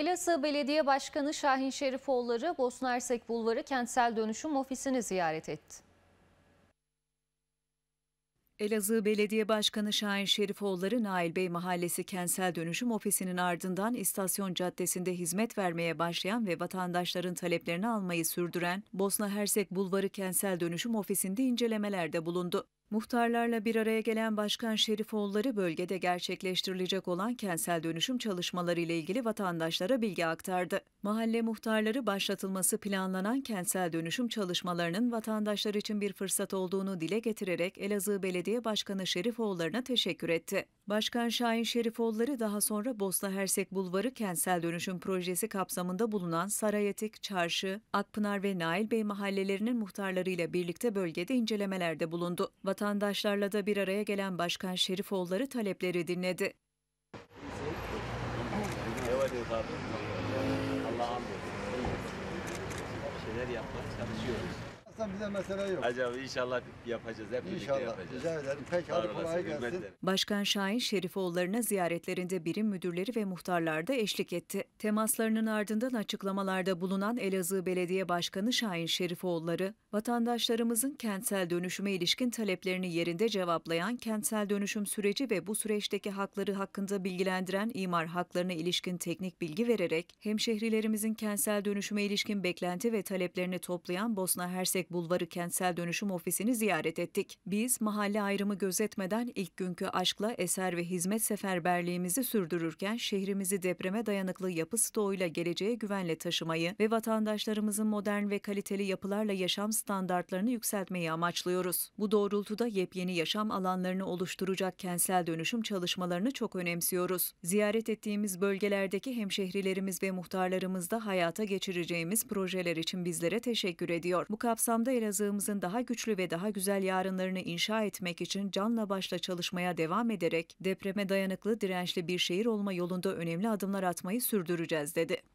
Elazığ Belediye Başkanı Şahin Şerifoğulları Bosna Ersek Bulvarı Kentsel Dönüşüm Ofisi'ni ziyaret etti. Elazığ Belediye Başkanı Şahin Şerifoğulları Nail Bey Mahallesi Kentsel Dönüşüm Ofisi'nin ardından İstasyon Caddesi'nde hizmet vermeye başlayan ve vatandaşların taleplerini almayı sürdüren Bosna Hersek Bulvarı Kentsel Dönüşüm Ofisi'nde incelemelerde bulundu. Muhtarlarla bir araya gelen Başkan Şerifoğulları bölgede gerçekleştirilecek olan kentsel dönüşüm çalışmaları ile ilgili vatandaşlara bilgi aktardı. Mahalle muhtarları başlatılması planlanan kentsel dönüşüm çalışmalarının vatandaşlar için bir fırsat olduğunu dile getirerek Elazığ Belediye Başkanı Şerifoğulları'na teşekkür etti. Başkan Şahin Şerifoğulları daha sonra Bosna Hersek Bulvarı kentsel dönüşüm projesi kapsamında bulunan Sarayetik, Çarşı, Akpınar ve Nail Bey mahallelerinin muhtarlarıyla birlikte bölgede incelemelerde bulundu. Vatandaşlar vatandaşlarla da bir araya gelen Başkan Şerifoğulları talepleri dinledi. Allah'a şeyler yapmak çalışıyoruz yapmazsan bize mesele yok. Acaba inşallah yapacağız. Hep birlikte yapacağız. Rica ederim. Peki hadi kolay gelsin. Başkan Şahin Şerifoğulları'na ziyaretlerinde birim müdürleri ve muhtarlar da eşlik etti. Temaslarının ardından açıklamalarda bulunan Elazığ Belediye Başkanı Şahin Şerifoğulları, vatandaşlarımızın kentsel dönüşüme ilişkin taleplerini yerinde cevaplayan kentsel dönüşüm süreci ve bu süreçteki hakları hakkında bilgilendiren imar haklarına ilişkin teknik bilgi vererek, hem şehirlerimizin kentsel dönüşüme ilişkin beklenti ve taleplerini toplayan Bosna Hersek Bulvarı Kentsel Dönüşüm Ofisi'ni ziyaret ettik. Biz mahalle ayrımı gözetmeden ilk günkü aşkla eser ve hizmet seferberliğimizi sürdürürken şehrimizi depreme dayanıklı yapı stoğuyla geleceğe güvenle taşımayı ve vatandaşlarımızın modern ve kaliteli yapılarla yaşam standartlarını yükseltmeyi amaçlıyoruz. Bu doğrultuda yepyeni yaşam alanlarını oluşturacak kentsel dönüşüm çalışmalarını çok önemsiyoruz. Ziyaret ettiğimiz bölgelerdeki hemşehrilerimiz ve muhtarlarımız da hayata geçireceğimiz projeler için bizlere teşekkür ediyor. Bu kapsamda bağlamda Elazığ'ımızın daha güçlü ve daha güzel yarınlarını inşa etmek için canla başla çalışmaya devam ederek depreme dayanıklı, dirençli bir şehir olma yolunda önemli adımlar atmayı sürdüreceğiz dedi.